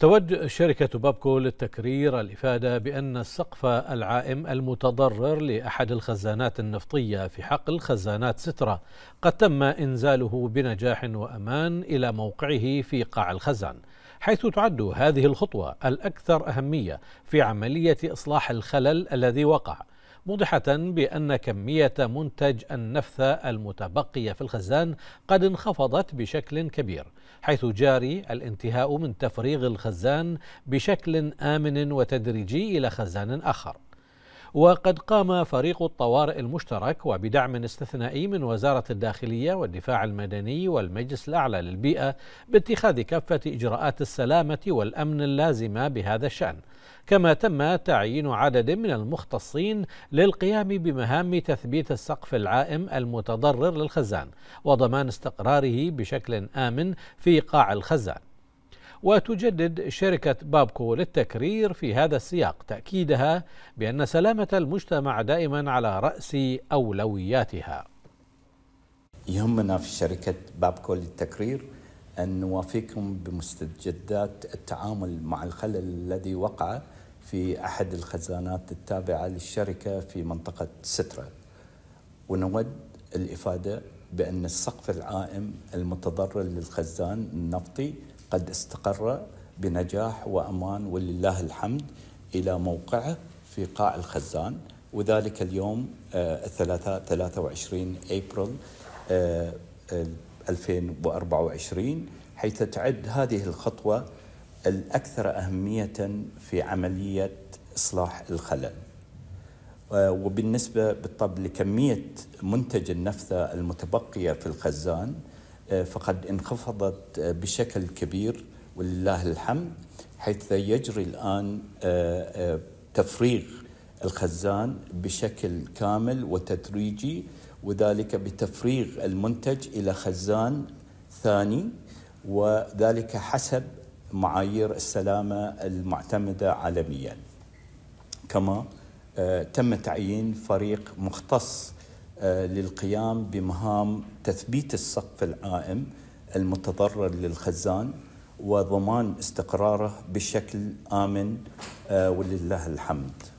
تود شركة بابكو للتكرير الإفادة بأن السقف العائم المتضرر لأحد الخزانات النفطية في حقل خزانات سترة قد تم إنزاله بنجاح وأمان إلى موقعه في قاع الخزان حيث تعد هذه الخطوة الأكثر أهمية في عملية إصلاح الخلل الذي وقع موضحة بأن كمية منتج النفثة المتبقية في الخزان قد انخفضت بشكل كبير حيث جاري الانتهاء من تفريغ الخزان بشكل آمن وتدريجي إلى خزان آخر وقد قام فريق الطوارئ المشترك وبدعم استثنائي من وزارة الداخلية والدفاع المدني والمجلس الأعلى للبيئة باتخاذ كافة إجراءات السلامة والأمن اللازمة بهذا الشأن كما تم تعيين عدد من المختصين للقيام بمهام تثبيت السقف العائم المتضرر للخزان وضمان استقراره بشكل آمن في قاع الخزان وتجدد شركة بابكو للتكرير في هذا السياق تأكيدها بأن سلامة المجتمع دائما على رأس أولوياتها يهمنا في شركة بابكو للتكرير أن نوافيكم بمستجدات التعامل مع الخلل الذي وقع في أحد الخزانات التابعة للشركة في منطقة سترة ونود الإفادة بأن السقف العائم المتضرر للخزان النفطي قد استقر بنجاح وامان ولله الحمد الى موقعه في قاع الخزان وذلك اليوم 23 آه، ابريل 2024 آه، حيث تعد هذه الخطوه الاكثر اهميه في عمليه اصلاح الخلل. آه، وبالنسبه بالطبع لكميه منتج النفثه المتبقيه في الخزان آه، فقد انخفضت آه، بشكل كبير ولله الحمد حيث يجري الان آه، تفريغ الخزان بشكل كامل وتدريجي وذلك بتفريغ المنتج الى خزان ثاني وذلك حسب معايير السلامه المعتمده عالميا. كما تم تعيين فريق مختص آه، للقيام بمهام تثبيت السقف العائم المتضرر للخزان وضمان استقراره بشكل امن آه، ولله الحمد